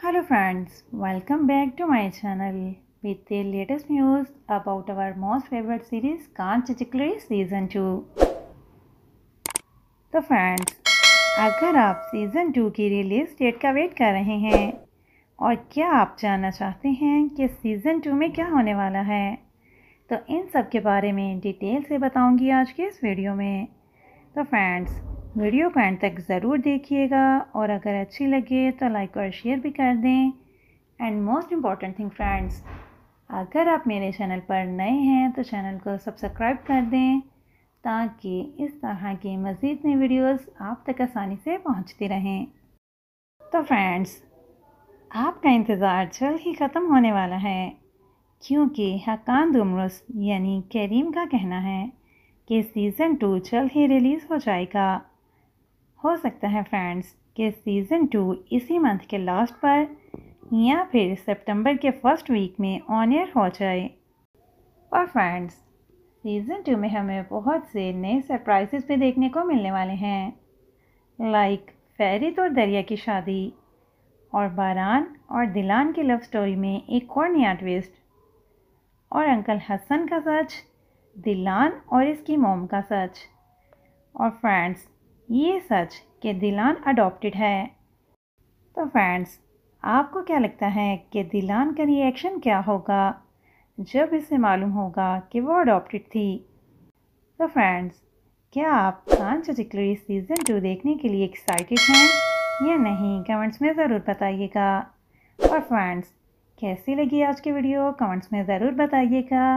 Hello friends, welcome back to my channel with the latest news about our most favorite series Chachikli Season 2. तो friends अगर आप season two की release date का wait कर रहे हैं और क्या आप जानना चाहते हैं कि सीज़न टू में क्या होने वाला है तो इन सब के बारे में डिटेल से बताऊंगी आज के इस वीडियो में तो फ्रेंड्स वीडियो को एंड तक ज़रूर देखिएगा और अगर अच्छी लगे तो लाइक और शेयर भी कर दें and most important thing friends अगर आप मेरे चैनल पर नए हैं तो चैनल को सब्सक्राइब कर दें ताकि इस तरह की मज़ीद नई वीडियोस आप तक आसानी से पहुंचती रहें तो फ्रेंड्स आपका इंतज़ार जल्द ही ख़त्म होने वाला है क्योंकि हकान दुमरस यानी करीम का कहना है कि सीज़न टू जल्द ही रिलीज़ हो जाएगा हो सकता है फ्रेंड्स कि सीज़न टू इसी मंथ के लास्ट पर या फिर सितंबर के फर्स्ट वीक में ऑन एयर हो जाए और फ्रेंड्स सीज़न टू में हमें बहुत से नए सरप्राइजेस भी देखने को मिलने वाले हैं लाइक फेरित और दरिया की शादी और बारान और दिलान की लव स्टोरी में एक और नया ट्विस्ट और अंकल हसन का सच दिलान और इसकी मोम का सच और फ्रेंड्स ये सच कि दिलान अडॉप्टेड है तो फ्रेंड्स आपको क्या लगता है कि दिलान का रिएक्शन क्या होगा जब इसे मालूम होगा कि वो अडॉप्टेड थी तो फ्रेंड्स क्या आप कान चचिकलरी सीज़न टू देखने के लिए एक्साइटेड हैं या नहीं कमेंट्स में ज़रूर बताइएगा और फ्रेंड्स कैसी लगी आज की वीडियो कमेंट्स में ज़रूर बताइएगा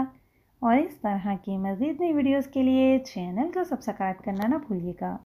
और इस तरह की मज़ीद नई वीडियोस के लिए चैनल को सब्सक्राइब करना ना भूलिएगा